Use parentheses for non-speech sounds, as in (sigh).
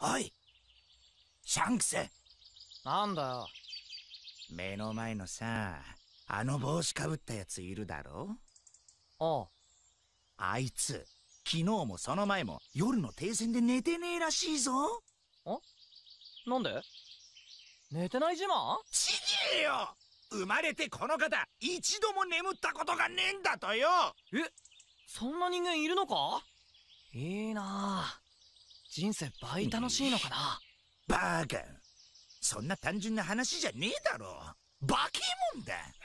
おいシャンクスなんだよ目の前のさあの帽子かぶったやついるだろあああいつ昨日もその前も夜の停戦で寝てねえらしいぞあなんで寝てない自慢ちげえよ生まれてこの方一度も眠ったことがねえんだとよえそんな人間いるのかいいなあ人生倍楽しいのかな、うん、バカそんな単純な話じゃねえだろバケモンだ (laughs)